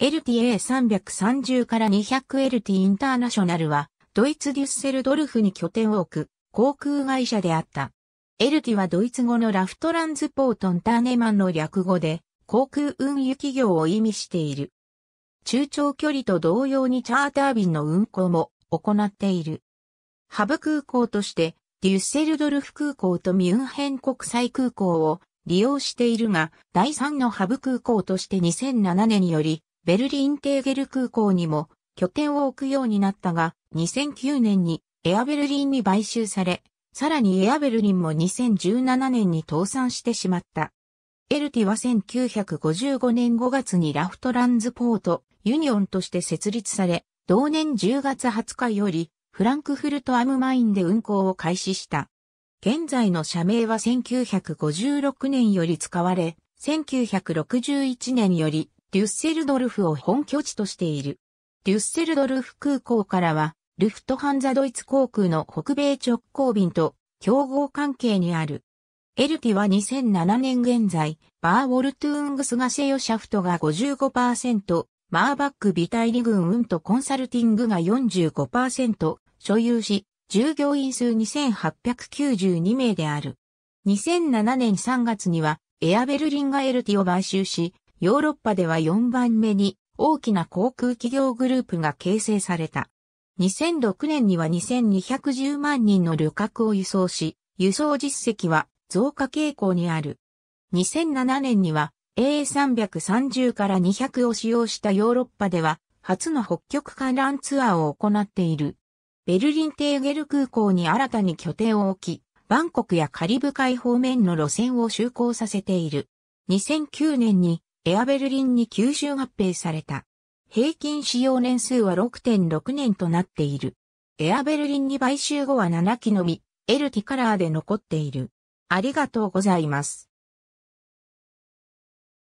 LTA330 から 200LT インターナショナルは、ドイツデュッセルドルフに拠点を置く航空会社であった。LT はドイツ語のラフトランズポートンターネマンの略語で、航空運輸企業を意味している。中長距離と同様にチャーター便の運航も行っている。ハブ空港として、デュッセルドルフ空港とミュンヘン国際空港を利用しているが、第3のハブ空港として2007年により、ベルリンテーゲル空港にも拠点を置くようになったが、2009年にエアベルリンに買収され、さらにエアベルリンも2017年に倒産してしまった。エルティは1955年5月にラフトランズポートユニオンとして設立され、同年10月20日よりフランクフルトアムマインで運行を開始した。現在の社名は1956年より使われ、1961年よりデュッセルドルフを本拠地としている。デュッセルドルフ空港からは、ルフトハンザドイツ航空の北米直行便と競合関係にある。エルティは2007年現在、バーウォルトゥーングスガセヨシャフトが55%、マーバックビタイリ軍運とコンサルティングが45%所有し、従業員数2892名である。2007年3月には、エアベルリンがエルティを買収し、ヨーロッパでは4番目に大きな航空企業グループが形成された。2006年には2210万人の旅客を輸送し、輸送実績は増加傾向にある。2007年には A330 から200を使用したヨーロッパでは初の北極観覧ツアーを行っている。ベルリンテーゲル空港に新たに拠点を置き、バンコクやカリブ海方面の路線を就航させている。2009年にエアベルリンに吸収合併された。平均使用年数は6.6年となっている。エアベルリンに買収後は7機のみ、エルティカラーで残っている。ありがとうございます。